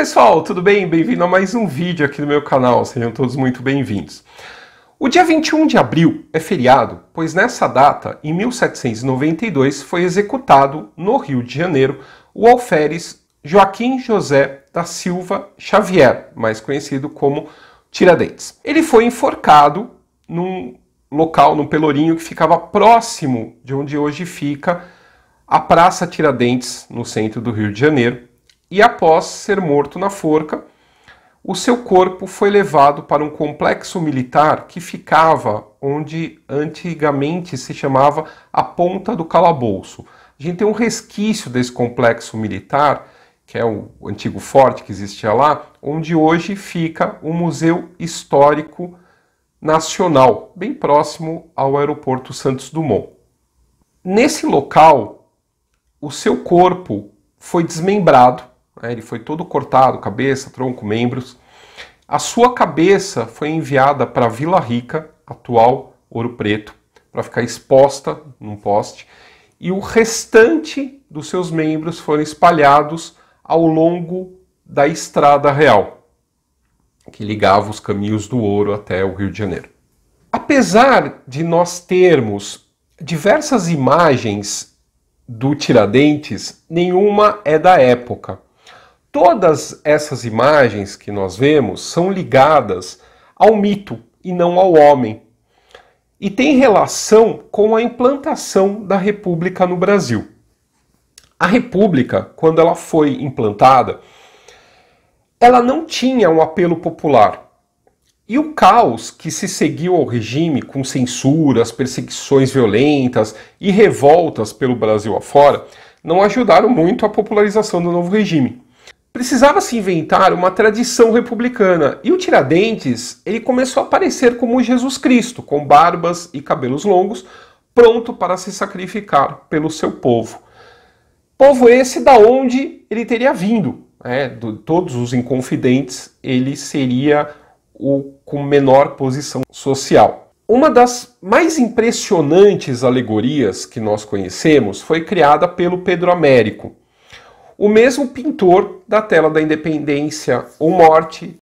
pessoal, tudo bem? Bem-vindo a mais um vídeo aqui no meu canal, sejam todos muito bem-vindos. O dia 21 de abril é feriado, pois nessa data, em 1792, foi executado no Rio de Janeiro o alferes Joaquim José da Silva Xavier, mais conhecido como Tiradentes. Ele foi enforcado num local, num pelourinho que ficava próximo de onde hoje fica a Praça Tiradentes, no centro do Rio de Janeiro e após ser morto na forca, o seu corpo foi levado para um complexo militar que ficava onde antigamente se chamava a Ponta do Calabouço. A gente tem um resquício desse complexo militar, que é o antigo forte que existia lá, onde hoje fica o Museu Histórico Nacional, bem próximo ao Aeroporto Santos Dumont. Nesse local, o seu corpo foi desmembrado né? Ele foi todo cortado, cabeça, tronco, membros. A sua cabeça foi enviada para Vila Rica, atual Ouro Preto, para ficar exposta num poste, e o restante dos seus membros foram espalhados ao longo da Estrada Real, que ligava os caminhos do ouro até o Rio de Janeiro. Apesar de nós termos diversas imagens do Tiradentes, nenhuma é da época. Todas essas imagens que nós vemos são ligadas ao mito e não ao homem. E tem relação com a implantação da República no Brasil. A República, quando ela foi implantada, ela não tinha um apelo popular. E o caos que se seguiu ao regime, com censuras, perseguições violentas e revoltas pelo Brasil afora, não ajudaram muito a popularização do novo regime. Precisava se inventar uma tradição republicana e o Tiradentes ele começou a aparecer como Jesus Cristo, com barbas e cabelos longos, pronto para se sacrificar pelo seu povo. Povo esse da onde ele teria vindo, né? De todos os inconfidentes ele seria o com menor posição social. Uma das mais impressionantes alegorias que nós conhecemos foi criada pelo Pedro Américo o mesmo pintor da tela da Independência ou Morte,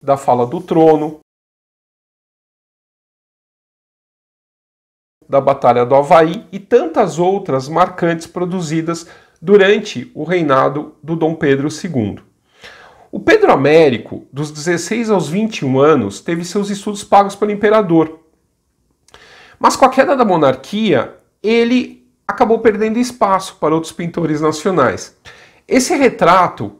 da Fala do Trono, da Batalha do Havaí e tantas outras marcantes produzidas durante o reinado do Dom Pedro II. O Pedro Américo, dos 16 aos 21 anos, teve seus estudos pagos pelo imperador. Mas com a queda da monarquia, ele acabou perdendo espaço para outros pintores nacionais. Esse retrato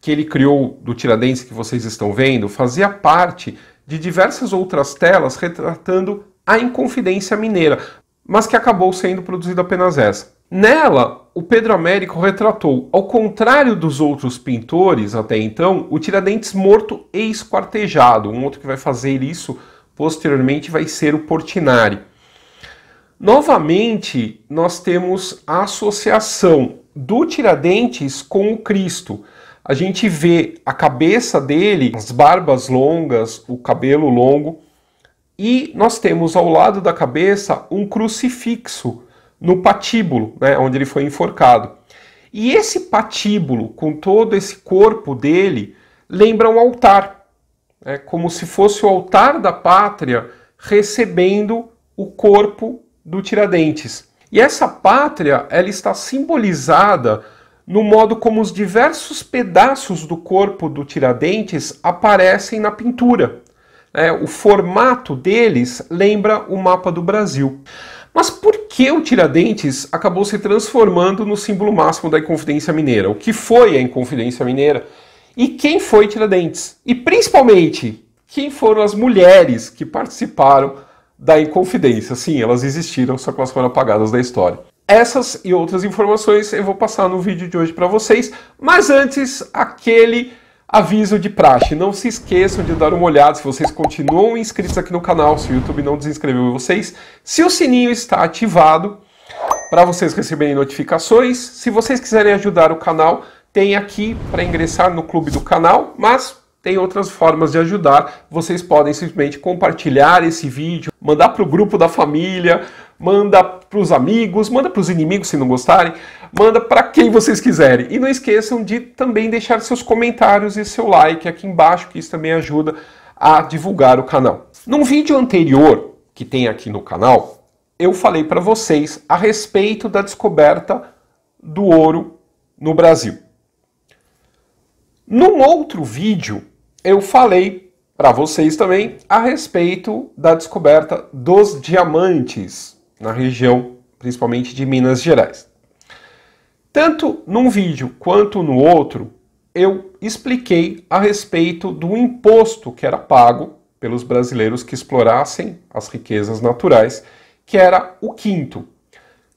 que ele criou do Tiradentes que vocês estão vendo fazia parte de diversas outras telas retratando a Inconfidência Mineira, mas que acabou sendo produzida apenas essa. Nela, o Pedro Américo retratou, ao contrário dos outros pintores até então, o Tiradentes morto e esquartejado. Um outro que vai fazer isso posteriormente vai ser o Portinari. Novamente, nós temos a associação do Tiradentes com o Cristo. A gente vê a cabeça dele, as barbas longas, o cabelo longo, e nós temos ao lado da cabeça um crucifixo no patíbulo, né, onde ele foi enforcado. E esse patíbulo, com todo esse corpo dele, lembra um altar, é né, como se fosse o altar da pátria recebendo o corpo do Tiradentes. E essa pátria, ela está simbolizada no modo como os diversos pedaços do corpo do Tiradentes aparecem na pintura. É, o formato deles lembra o mapa do Brasil. Mas por que o Tiradentes acabou se transformando no símbolo máximo da Inconfidência Mineira? O que foi a Inconfidência Mineira? E quem foi Tiradentes? E principalmente, quem foram as mulheres que participaram da Inconfidência. Sim, elas existiram, só que elas foram apagadas da história. Essas e outras informações eu vou passar no vídeo de hoje para vocês, mas antes, aquele aviso de praxe. Não se esqueçam de dar uma olhada se vocês continuam inscritos aqui no canal, se o YouTube não desinscreveu vocês, se o sininho está ativado para vocês receberem notificações. Se vocês quiserem ajudar o canal, tem aqui para ingressar no clube do canal, mas tem outras formas de ajudar. Vocês podem simplesmente compartilhar esse vídeo, mandar para o grupo da família, manda para os amigos, manda para os inimigos se não gostarem, manda para quem vocês quiserem. E não esqueçam de também deixar seus comentários e seu like aqui embaixo, que isso também ajuda a divulgar o canal. Num vídeo anterior que tem aqui no canal, eu falei para vocês a respeito da descoberta do ouro no Brasil. Num outro vídeo, eu falei para vocês também a respeito da descoberta dos diamantes na região, principalmente de Minas Gerais. Tanto num vídeo quanto no outro, eu expliquei a respeito do imposto que era pago pelos brasileiros que explorassem as riquezas naturais, que era o quinto.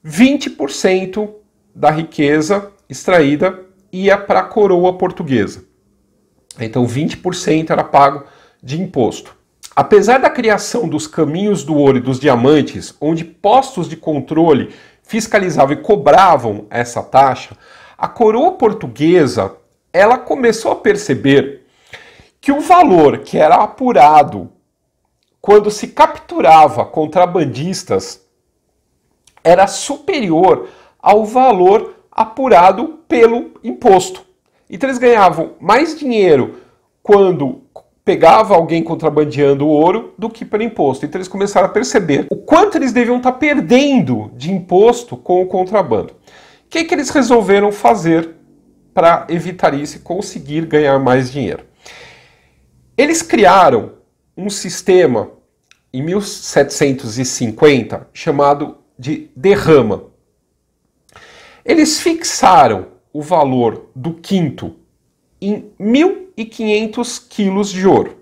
20% da riqueza extraída ia para a coroa portuguesa. Então 20% era pago de imposto. Apesar da criação dos caminhos do ouro e dos diamantes, onde postos de controle fiscalizavam e cobravam essa taxa, a coroa portuguesa ela começou a perceber que o valor que era apurado quando se capturava contrabandistas era superior ao valor apurado pelo imposto. Então eles ganhavam mais dinheiro quando pegava alguém contrabandeando o ouro do que pelo imposto. Então eles começaram a perceber o quanto eles deviam estar tá perdendo de imposto com o contrabando. O que, que eles resolveram fazer para evitar isso e conseguir ganhar mais dinheiro? Eles criaram um sistema em 1750 chamado de derrama. Eles fixaram o valor do quinto em 1.500 quilos de ouro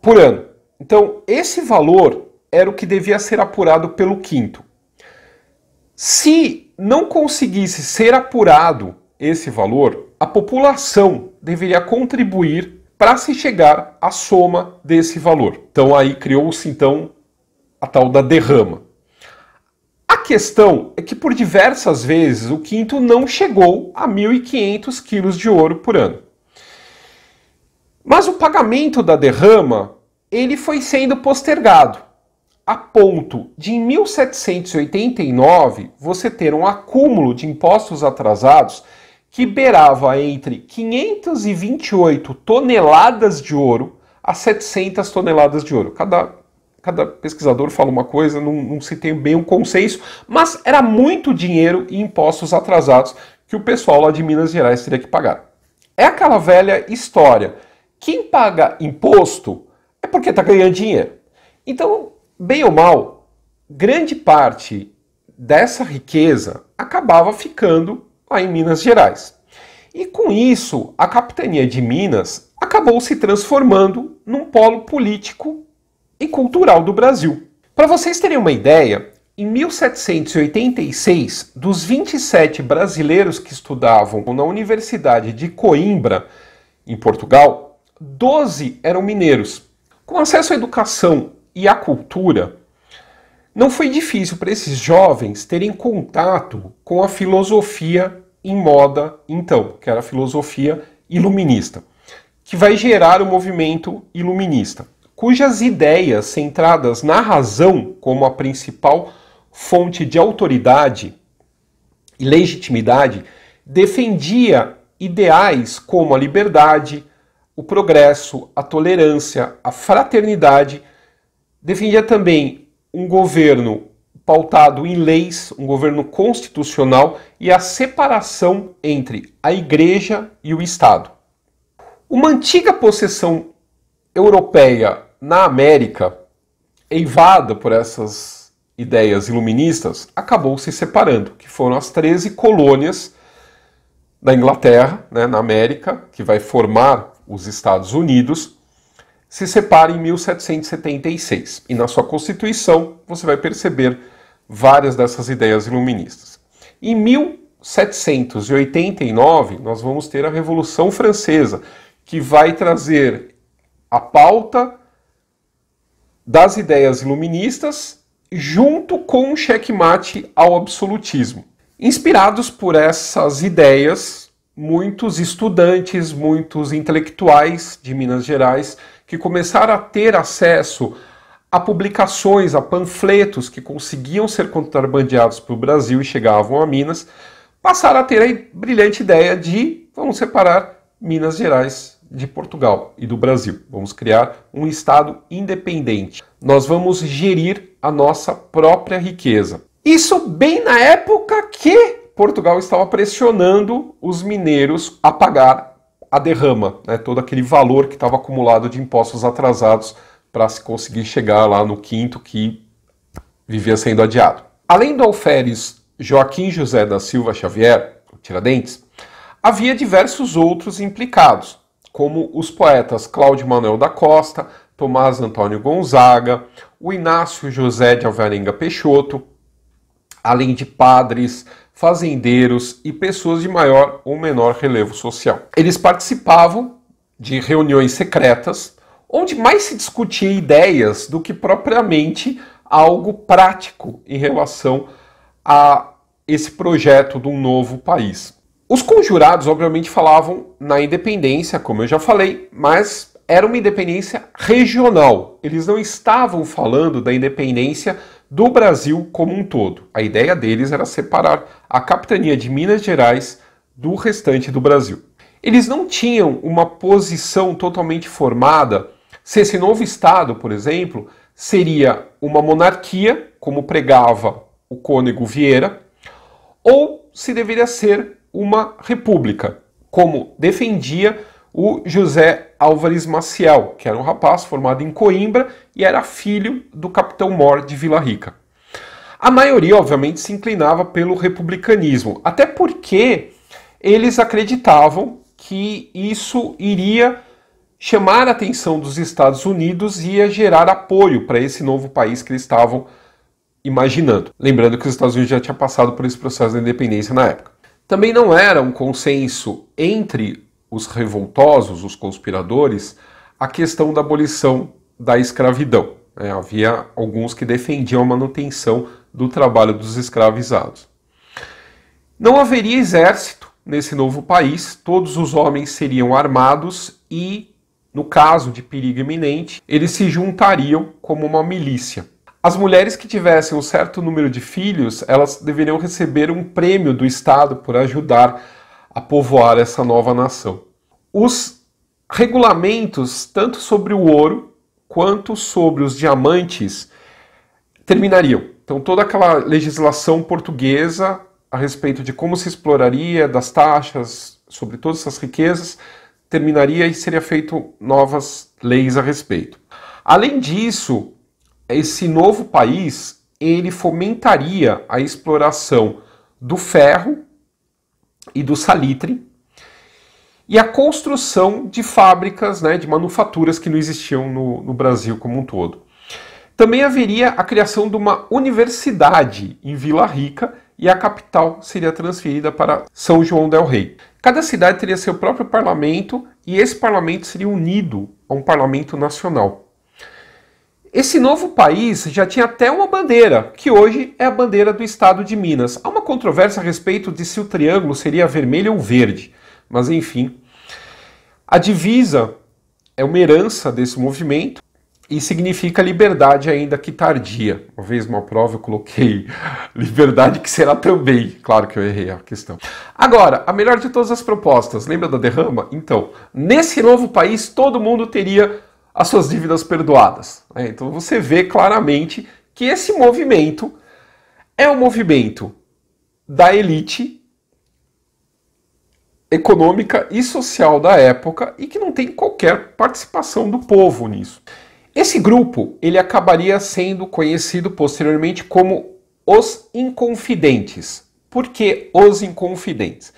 por ano. Então, esse valor era o que devia ser apurado pelo quinto. Se não conseguisse ser apurado esse valor, a população deveria contribuir para se chegar à soma desse valor. Então aí criou-se então a tal da derrama. A questão é que por diversas vezes o quinto não chegou a 1.500 quilos de ouro por ano. Mas o pagamento da derrama ele foi sendo postergado, a ponto de em 1789 você ter um acúmulo de impostos atrasados que beirava entre 528 toneladas de ouro a 700 toneladas de ouro. Cada cada pesquisador fala uma coisa, não, não se tem bem um consenso, mas era muito dinheiro e impostos atrasados que o pessoal lá de Minas Gerais teria que pagar. É aquela velha história: quem paga imposto é porque está ganhando dinheiro. Então, bem ou mal, grande parte dessa riqueza acabava ficando lá em Minas Gerais. E com isso, a capitania de Minas acabou se transformando num polo político e cultural do Brasil. Para vocês terem uma ideia, em 1786, dos 27 brasileiros que estudavam na Universidade de Coimbra, em Portugal, 12 eram mineiros. Com acesso à educação e à cultura, não foi difícil para esses jovens terem contato com a filosofia em moda, então, que era a filosofia iluminista, que vai gerar o movimento iluminista cujas ideias centradas na razão como a principal fonte de autoridade e legitimidade defendia ideais como a liberdade, o progresso, a tolerância, a fraternidade. Defendia também um governo pautado em leis, um governo constitucional e a separação entre a Igreja e o Estado. Uma antiga possessão europeia na América, eivada por essas ideias iluministas, acabou se separando, que foram as 13 colônias da Inglaterra, né, na América, que vai formar os Estados Unidos, se separa em 1776. E na sua Constituição você vai perceber várias dessas ideias iluministas. Em 1789, nós vamos ter a Revolução Francesa, que vai trazer a pauta das ideias iluministas junto com um checkmate ao absolutismo. Inspirados por essas ideias, muitos estudantes, muitos intelectuais de Minas Gerais que começaram a ter acesso a publicações, a panfletos que conseguiam ser contrabandeados para o Brasil e chegavam a Minas, passaram a ter a brilhante ideia de vamos separar Minas Gerais de Portugal e do Brasil. Vamos criar um Estado independente. Nós vamos gerir a nossa própria riqueza. Isso bem na época que Portugal estava pressionando os mineiros a pagar a derrama, né, todo aquele valor que estava acumulado de impostos atrasados para se conseguir chegar lá no quinto que vivia sendo adiado. Além do alferes Joaquim José da Silva Xavier, Tiradentes, havia diversos outros implicados como os poetas Cláudio Manuel da Costa, Tomás Antônio Gonzaga, o Inácio José de Alvarenga Peixoto, além de padres, fazendeiros e pessoas de maior ou menor relevo social. Eles participavam de reuniões secretas, onde mais se discutia ideias do que propriamente algo prático em relação a esse projeto de um novo país. Os conjurados, obviamente, falavam na independência, como eu já falei, mas era uma independência regional. Eles não estavam falando da independência do Brasil como um todo. A ideia deles era separar a capitania de Minas Gerais do restante do Brasil. Eles não tinham uma posição totalmente formada se esse novo Estado, por exemplo, seria uma monarquia, como pregava o cônego Vieira, ou se deveria ser uma república, como defendia o José Álvares Maciel, que era um rapaz formado em Coimbra e era filho do capitão Mor de Vila Rica. A maioria, obviamente, se inclinava pelo republicanismo, até porque eles acreditavam que isso iria chamar a atenção dos Estados Unidos e ia gerar apoio para esse novo país que eles estavam imaginando. Lembrando que os Estados Unidos já tinha passado por esse processo de independência na época. Também não era um consenso entre os revoltosos, os conspiradores, a questão da abolição da escravidão. É, havia alguns que defendiam a manutenção do trabalho dos escravizados. Não haveria exército nesse novo país, todos os homens seriam armados e, no caso de perigo iminente, eles se juntariam como uma milícia. As mulheres que tivessem um certo número de filhos, elas deveriam receber um prêmio do Estado por ajudar a povoar essa nova nação. Os regulamentos, tanto sobre o ouro quanto sobre os diamantes, terminariam. Então, toda aquela legislação portuguesa a respeito de como se exploraria, das taxas, sobre todas essas riquezas, terminaria e seria feito novas leis a respeito. Além disso, esse novo país ele fomentaria a exploração do ferro e do salitre e a construção de fábricas, né, de manufaturas que não existiam no, no Brasil como um todo. Também haveria a criação de uma universidade em Vila Rica e a capital seria transferida para São João del Rei. Cada cidade teria seu próprio parlamento e esse parlamento seria unido a um parlamento nacional. Esse novo país já tinha até uma bandeira, que hoje é a bandeira do estado de Minas. Há uma controvérsia a respeito de se o triângulo seria vermelho ou verde, mas enfim. A divisa é uma herança desse movimento e significa liberdade, ainda que tardia. Uma vez, uma prova, eu coloquei liberdade, que será também. Claro que eu errei a questão. Agora, a melhor de todas as propostas, lembra da derrama? Então, nesse novo país, todo mundo teria as suas dívidas perdoadas. Né? Então você vê claramente que esse movimento é um movimento da elite econômica e social da época e que não tem qualquer participação do povo nisso. Esse grupo ele acabaria sendo conhecido posteriormente como os Inconfidentes. Por que os Inconfidentes?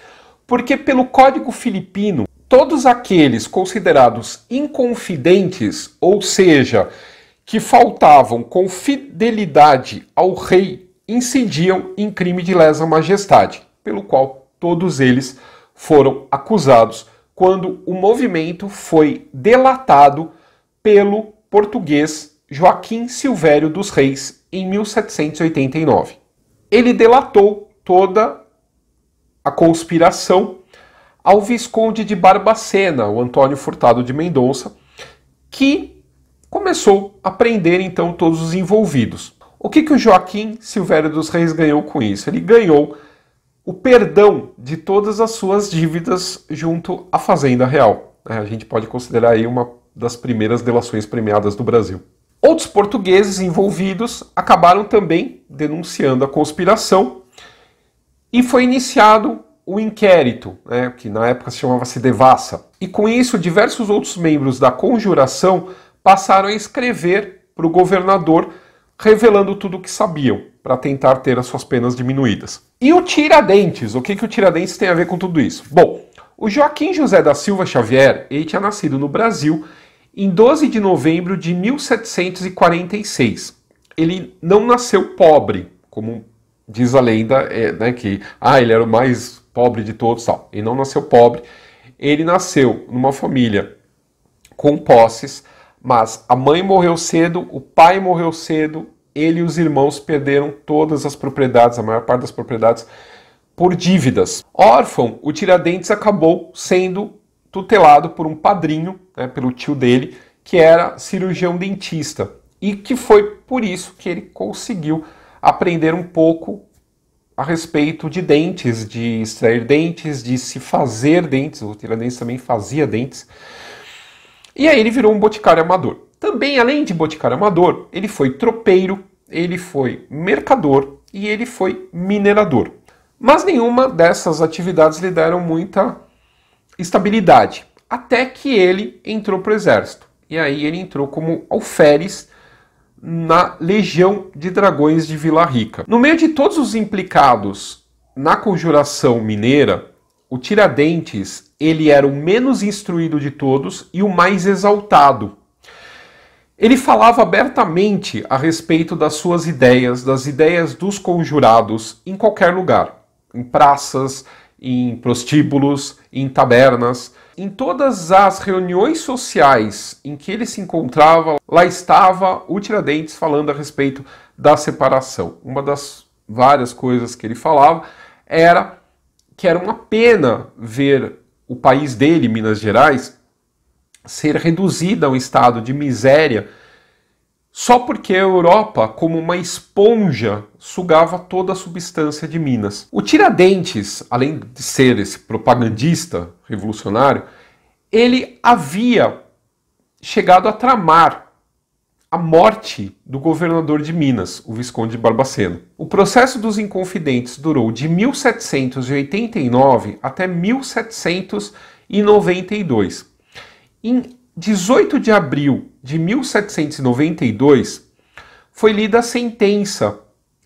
Porque pelo Código Filipino todos aqueles considerados inconfidentes, ou seja, que faltavam com fidelidade ao rei, incidiam em crime de lesa majestade, pelo qual todos eles foram acusados quando o movimento foi delatado pelo português Joaquim Silvério dos Reis em 1789. Ele delatou toda a conspiração ao Visconde de Barbacena, o Antônio Furtado de Mendonça, que começou a prender então todos os envolvidos. O que, que o Joaquim Silvério dos Reis ganhou com isso? Ele ganhou o perdão de todas as suas dívidas junto à Fazenda Real. Né? A gente pode considerar aí uma das primeiras delações premiadas do Brasil. Outros portugueses envolvidos acabaram também denunciando a conspiração e foi iniciado o inquérito, né, que na época se chamava-se Devassa. E com isso, diversos outros membros da conjuração passaram a escrever para o governador, revelando tudo o que sabiam, para tentar ter as suas penas diminuídas. E o Tiradentes? O que, que o Tiradentes tem a ver com tudo isso? Bom, o Joaquim José da Silva Xavier, ele tinha nascido no Brasil em 12 de novembro de 1746. Ele não nasceu pobre, como diz a lenda, é, né, que ah, ele era o mais pobre de todos, tal. Ele não nasceu pobre. Ele nasceu numa família com posses, mas a mãe morreu cedo, o pai morreu cedo, ele e os irmãos perderam todas as propriedades, a maior parte das propriedades, por dívidas. Órfão, o Tiradentes acabou sendo tutelado por um padrinho, né, pelo tio dele, que era cirurgião dentista. E que foi por isso que ele conseguiu aprender um pouco a respeito de dentes, de extrair dentes, de se fazer dentes. O Tiradentes também fazia dentes. E aí ele virou um boticário amador. Também, além de boticário amador, ele foi tropeiro, ele foi mercador e ele foi minerador. Mas nenhuma dessas atividades lhe deram muita estabilidade, até que ele entrou para o exército. E aí ele entrou como alferes na Legião de Dragões de Vila Rica. No meio de todos os implicados na conjuração mineira, o Tiradentes ele era o menos instruído de todos e o mais exaltado. Ele falava abertamente a respeito das suas ideias, das ideias dos conjurados em qualquer lugar, em praças, em prostíbulos, em tabernas. Em todas as reuniões sociais em que ele se encontrava, lá estava o Tiradentes falando a respeito da separação. Uma das várias coisas que ele falava era que era uma pena ver o país dele, Minas Gerais, ser reduzida a um estado de miséria só porque a Europa, como uma esponja, sugava toda a substância de Minas. O Tiradentes, além de ser esse propagandista revolucionário, ele havia chegado a tramar a morte do governador de Minas, o Visconde de Barbacena. O processo dos Inconfidentes durou de 1789 até 1792. Em 18 de abril de 1792, foi lida a sentença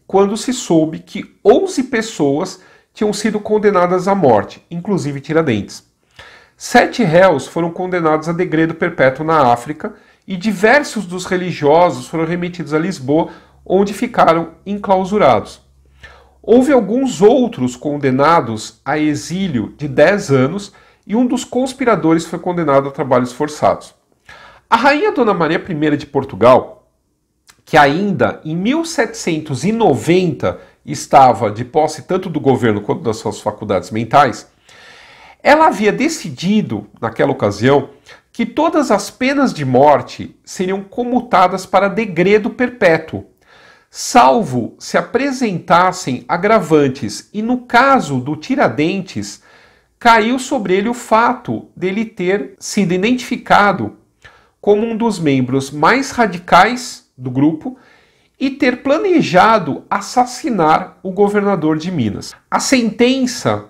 quando se soube que 11 pessoas tinham sido condenadas à morte, inclusive Tiradentes. Sete réus foram condenados a degredo perpétuo na África e diversos dos religiosos foram remetidos a Lisboa, onde ficaram enclausurados. Houve alguns outros condenados a exílio de 10 anos e um dos conspiradores foi condenado a trabalhos forçados. A rainha Dona Maria I de Portugal, que ainda em 1790 estava de posse tanto do governo quanto das suas faculdades mentais, ela havia decidido, naquela ocasião, que todas as penas de morte seriam comutadas para degredo perpétuo, salvo se apresentassem agravantes, e no caso do Tiradentes, caiu sobre ele o fato dele ter sido identificado como um dos membros mais radicais do grupo e ter planejado assassinar o governador de Minas. A sentença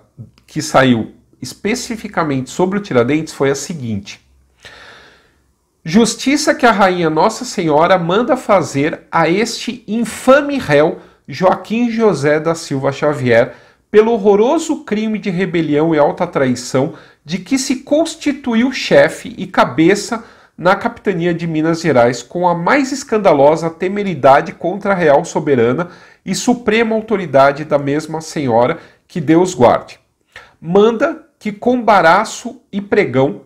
que saiu especificamente sobre o Tiradentes foi a seguinte: Justiça que a rainha Nossa Senhora manda fazer a este infame réu Joaquim José da Silva Xavier pelo horroroso crime de rebelião e alta traição de que se constituiu chefe e cabeça na capitania de Minas Gerais com a mais escandalosa temeridade contra a real soberana e suprema autoridade da mesma senhora que Deus guarde. Manda que com baraço e pregão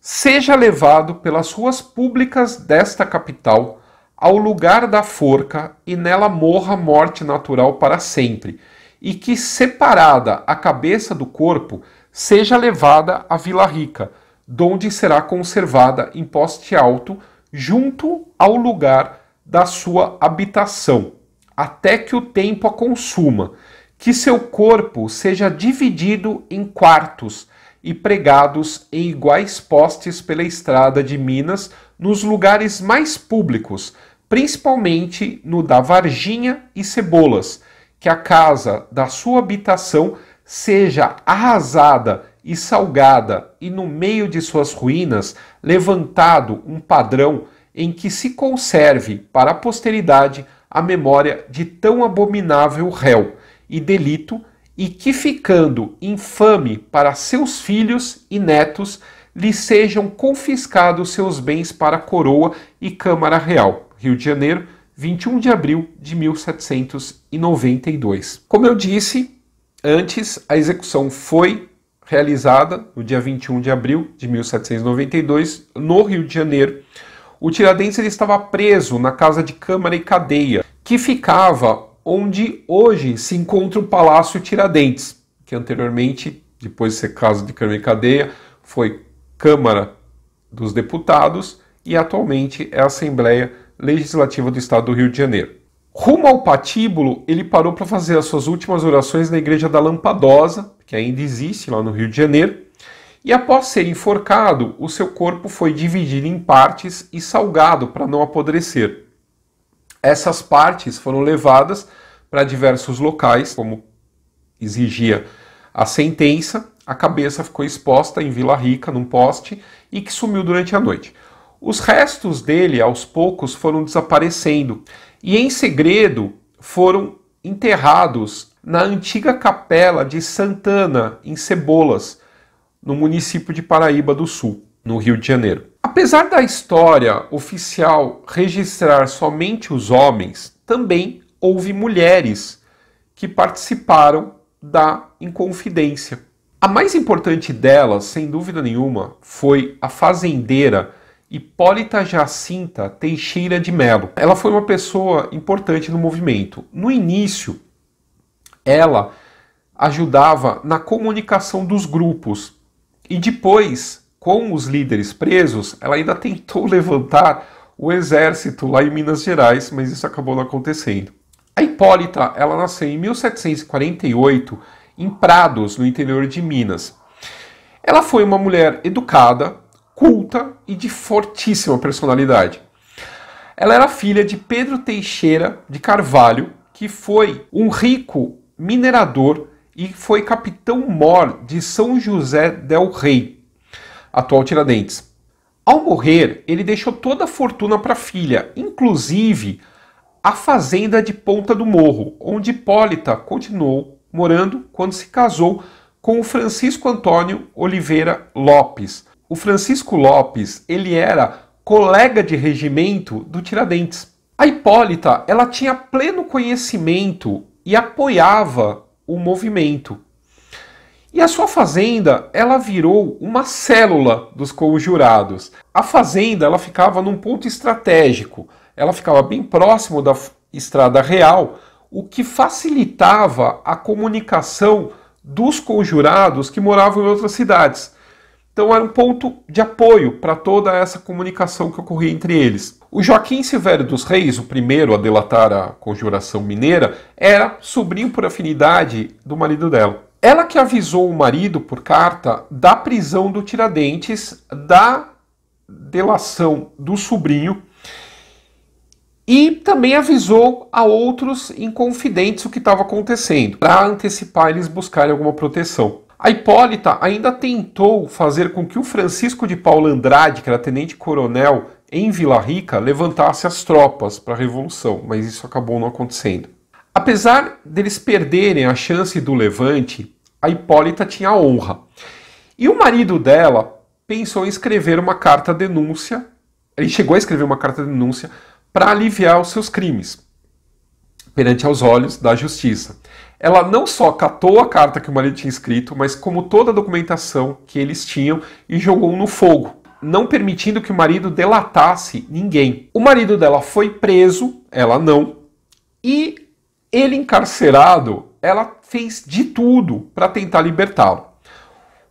seja levado pelas ruas públicas desta capital ao lugar da forca e nela morra morte natural para sempre e que, separada a cabeça do corpo, seja levada à Vila Rica, donde será conservada em poste alto, junto ao lugar da sua habitação, até que o tempo a consuma, que seu corpo seja dividido em quartos e pregados em iguais postes pela estrada de Minas nos lugares mais públicos, principalmente no da Varginha e Cebolas, que a casa da sua habitação seja arrasada e salgada, e no meio de suas ruínas levantado um padrão em que se conserve para a posteridade a memória de tão abominável réu e delito, e que, ficando infame para seus filhos e netos, lhe sejam confiscados seus bens para a coroa e Câmara Real. Rio de Janeiro, 21 de abril de 1792. Como eu disse antes, a execução foi realizada no dia 21 de abril de 1792 no Rio de Janeiro. O Tiradentes ele estava preso na casa de câmara e cadeia, que ficava onde hoje se encontra o Palácio Tiradentes, que anteriormente, depois de ser casa de câmara e cadeia, foi Câmara dos Deputados e atualmente é a Assembleia Legislativa do Estado do Rio de Janeiro. Rumo ao patíbulo, ele parou para fazer as suas últimas orações na igreja da Lampadosa, que ainda existe lá no Rio de Janeiro, e após ser enforcado, o seu corpo foi dividido em partes e salgado para não apodrecer. Essas partes foram levadas para diversos locais, como exigia a sentença, a cabeça ficou exposta em Vila Rica, num poste, e que sumiu durante a noite. Os restos dele, aos poucos, foram desaparecendo e, em segredo, foram enterrados na antiga capela de Santana, em Cebolas, no município de Paraíba do Sul, no Rio de Janeiro. Apesar da história oficial registrar somente os homens, também houve mulheres que participaram da Inconfidência. A mais importante delas, sem dúvida nenhuma, foi a fazendeira Hipólita Jacinta Teixeira de Melo. Ela foi uma pessoa importante no movimento. No início, ela ajudava na comunicação dos grupos e depois, com os líderes presos, ela ainda tentou levantar o exército lá em Minas Gerais, mas isso acabou não acontecendo. A Hipólita, ela nasceu em 1748 em Prados, no interior de Minas. Ela foi uma mulher educada, culta e de fortíssima personalidade. Ela era filha de Pedro Teixeira de Carvalho, que foi um rico minerador e foi capitão-mor de São José del Rei, atual Tiradentes. Ao morrer, ele deixou toda a fortuna para a filha, inclusive a fazenda de Ponta do Morro, onde Hipólita continuou morando quando se casou com Francisco Antônio Oliveira Lopes, o Francisco Lopes, ele era colega de regimento do Tiradentes. A Hipólita, ela tinha pleno conhecimento e apoiava o movimento. E a sua fazenda, ela virou uma célula dos conjurados. A fazenda, ela ficava num ponto estratégico. Ela ficava bem próximo da Estrada Real, o que facilitava a comunicação dos conjurados que moravam em outras cidades. Então era um ponto de apoio para toda essa comunicação que ocorria entre eles. O Joaquim Silvério dos Reis, o primeiro a delatar a conjuração mineira, era sobrinho por afinidade do marido dela. Ela que avisou o marido por carta da prisão do Tiradentes, da delação do sobrinho e também avisou a outros inconfidentes o que estava acontecendo, para antecipar eles buscarem alguma proteção. A Hipólita ainda tentou fazer com que o Francisco de Paula Andrade, que era tenente-coronel em Vila Rica, levantasse as tropas para a Revolução, mas isso acabou não acontecendo. Apesar deles perderem a chance do levante, a Hipólita tinha honra. E o marido dela pensou em escrever uma carta-denúncia, ele chegou a escrever uma carta-denúncia para aliviar os seus crimes perante aos olhos da justiça ela não só catou a carta que o marido tinha escrito, mas como toda a documentação que eles tinham e jogou no fogo, não permitindo que o marido delatasse ninguém. O marido dela foi preso, ela não, e ele encarcerado, ela fez de tudo para tentar libertá-lo.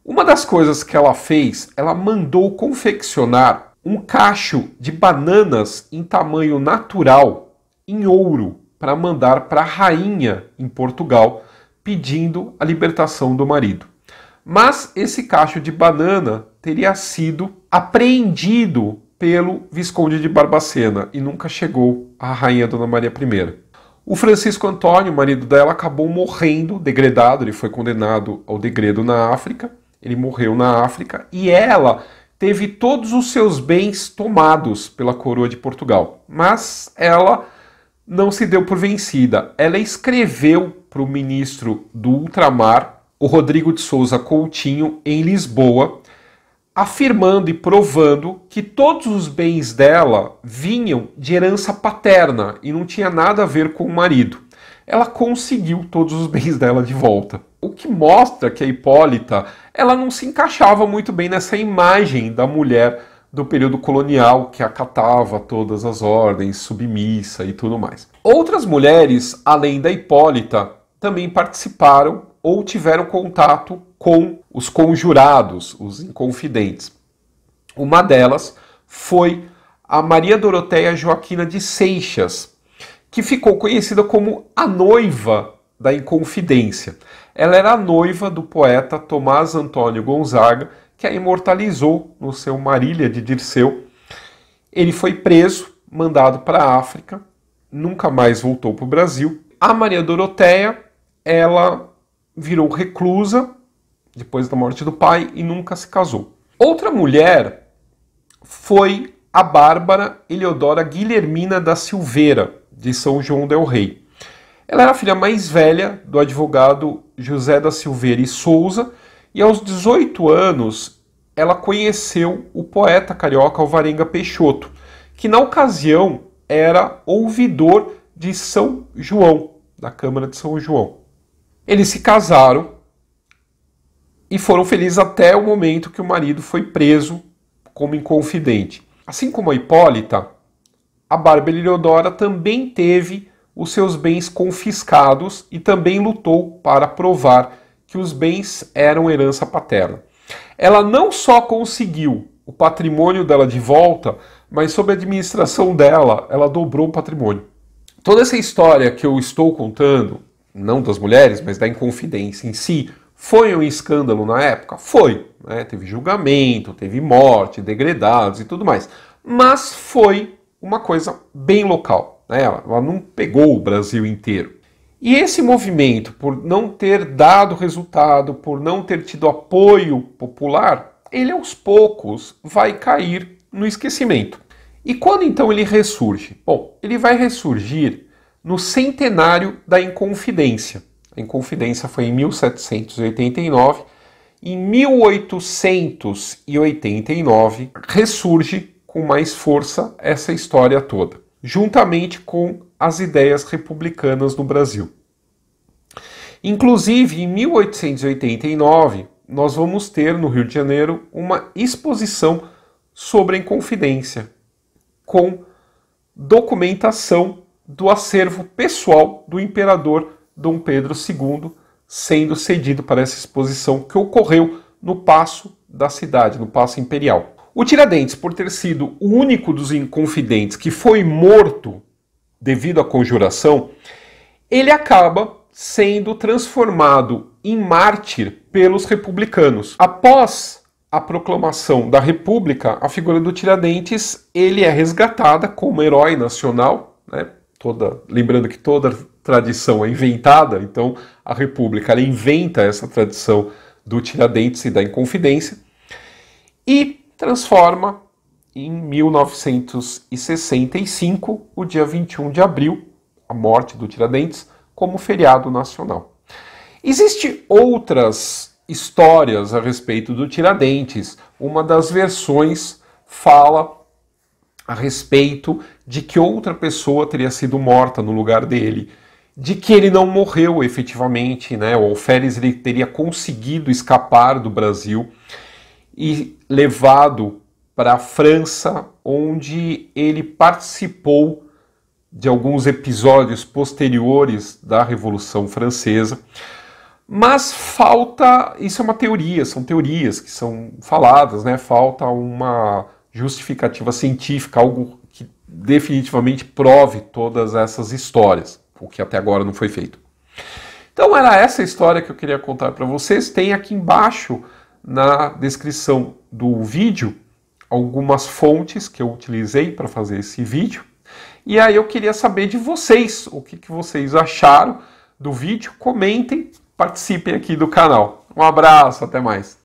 Uma das coisas que ela fez, ela mandou confeccionar um cacho de bananas em tamanho natural, em ouro, para mandar para a rainha em Portugal, pedindo a libertação do marido. Mas esse cacho de banana teria sido apreendido pelo Visconde de Barbacena e nunca chegou à rainha Dona Maria I. O Francisco Antônio, marido dela, acabou morrendo degredado, ele foi condenado ao degredo na África, ele morreu na África e ela teve todos os seus bens tomados pela coroa de Portugal. Mas ela não se deu por vencida. Ela escreveu para o ministro do ultramar, o Rodrigo de Souza Coutinho, em Lisboa, afirmando e provando que todos os bens dela vinham de herança paterna e não tinha nada a ver com o marido. Ela conseguiu todos os bens dela de volta. O que mostra que a Hipólita ela não se encaixava muito bem nessa imagem da mulher do período colonial que acatava todas as ordens, submissa e tudo mais. Outras mulheres, além da Hipólita, também participaram ou tiveram contato com os conjurados, os inconfidentes. Uma delas foi a Maria Doroteia Joaquina de Seixas, que ficou conhecida como a noiva da Inconfidência. Ela era a noiva do poeta Tomás Antônio Gonzaga, que a imortalizou no seu Marília de Dirceu. Ele foi preso, mandado para a África, nunca mais voltou para o Brasil. A Maria Doroteia, ela virou reclusa depois da morte do pai e nunca se casou. Outra mulher foi a Bárbara Eleodora Guilhermina da Silveira, de São João del Rei. Ela era a filha mais velha do advogado José da Silveira e Souza e aos 18 anos, ela conheceu o poeta carioca Alvarenga Peixoto, que na ocasião era ouvidor de São João, da Câmara de São João. Eles se casaram e foram felizes até o momento que o marido foi preso como inconfidente. Assim como a Hipólita, a Bárbara Leodora também teve os seus bens confiscados e também lutou para provar que os bens eram herança paterna. Ela não só conseguiu o patrimônio dela de volta, mas sob a administração dela, ela dobrou o patrimônio. Toda essa história que eu estou contando, não das mulheres, mas da Inconfidência em si, foi um escândalo na época? Foi. Né? Teve julgamento, teve morte, degredados e tudo mais. Mas foi uma coisa bem local. Né? Ela não pegou o Brasil inteiro. E esse movimento, por não ter dado resultado, por não ter tido apoio popular, ele aos poucos vai cair no esquecimento. E quando então ele ressurge? Bom, ele vai ressurgir no centenário da Inconfidência. A Inconfidência foi em 1789. Em 1889 ressurge com mais força essa história toda, juntamente com as ideias republicanas no Brasil. Inclusive, em 1889, nós vamos ter no Rio de Janeiro uma exposição sobre a Inconfidência, com documentação do acervo pessoal do imperador Dom Pedro II, sendo cedido para essa exposição que ocorreu no Paço da cidade, no Paço Imperial. O Tiradentes, por ter sido o único dos inconfidentes que foi morto devido à conjuração, ele acaba sendo transformado em mártir pelos republicanos. Após a proclamação da República, a figura do Tiradentes ele é resgatada como herói nacional, né? Toda, lembrando que toda tradição é inventada, então a República inventa essa tradição do Tiradentes e da Inconfidência e transforma em 1965, o dia 21 de abril, a morte do Tiradentes, como feriado nacional. Existem outras histórias a respeito do Tiradentes. Uma das versões fala a respeito de que outra pessoa teria sido morta no lugar dele, de que ele não morreu efetivamente, né? O Alferes ele teria conseguido escapar do Brasil e levado para a França, onde ele participou de alguns episódios posteriores da Revolução Francesa. Mas falta, isso é uma teoria, são teorias que são faladas, né? Falta uma justificativa científica, algo que definitivamente prove todas essas histórias, o que até agora não foi feito. Então era essa história que eu queria contar para vocês. Tem aqui embaixo na descrição do vídeo algumas fontes que eu utilizei para fazer esse vídeo. E aí eu queria saber de vocês, o que, que vocês acharam do vídeo. Comentem, participem aqui do canal. Um abraço, até mais.